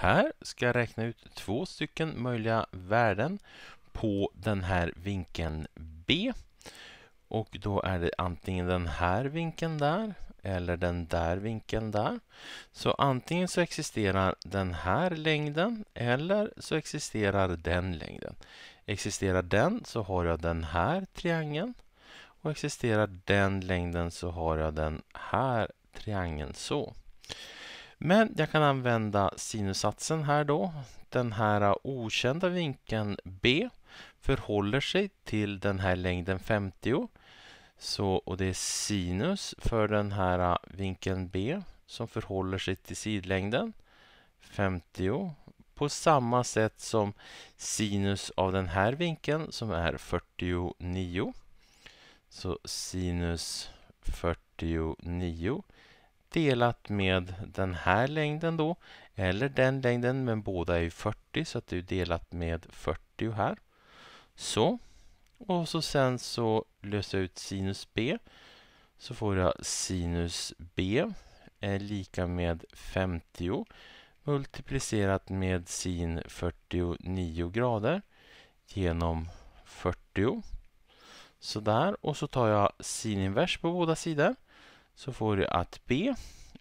Här ska jag räkna ut två stycken möjliga värden på den här vinkeln B. Och då är det antingen den här vinkeln där eller den där vinkeln där. Så antingen så existerar den här längden eller så existerar den längden. Existerar den så har jag den här triangeln och existerar den längden så har jag den här triangeln så. Men jag kan använda sinussatsen här då. Den här okända vinkeln B förhåller sig till den här längden 50. Så, och det är sinus för den här vinkeln B som förhåller sig till sidlängden 50 på samma sätt som sinus av den här vinkeln som är 49. Så sinus 49 delat med den här längden då, eller den längden, men båda är ju 40 så att det är delat med 40 här. Så. Och så sen så löser jag ut sinus b. Så får jag sinus b är eh, lika med 50 multiplicerat med sin 49 grader genom 40. Sådär, och så tar jag sininvers på båda sidor så får du att B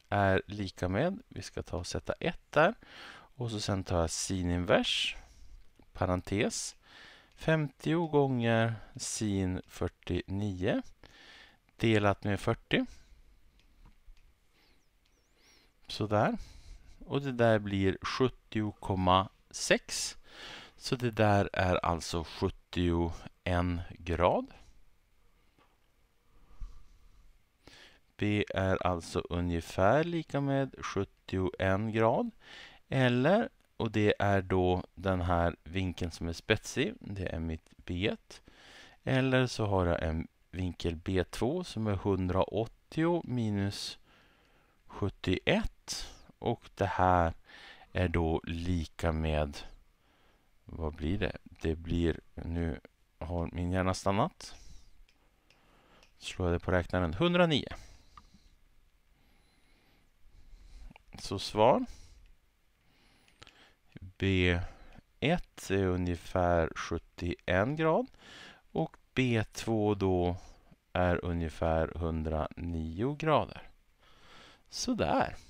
är lika med, vi ska ta och sätta 1 där och så sen tar jag sininvers parentes, 50 gånger sin 49 delat med 40. Sådär. Och det där blir 70,6. Så det där är alltså 71 grad. B är alltså ungefär lika med 71 grad. Eller, och det är då den här vinkeln som är spetsig, det är mitt B1. Eller så har jag en vinkel B2 som är 180 minus 71. Och det här är då lika med, vad blir det? Det blir, nu har min hjärna stannat. Slår jag det på räknaren, 109. Alltså svar B1 är ungefär 71 grad och B2 då är ungefär 109 grader. Sådär.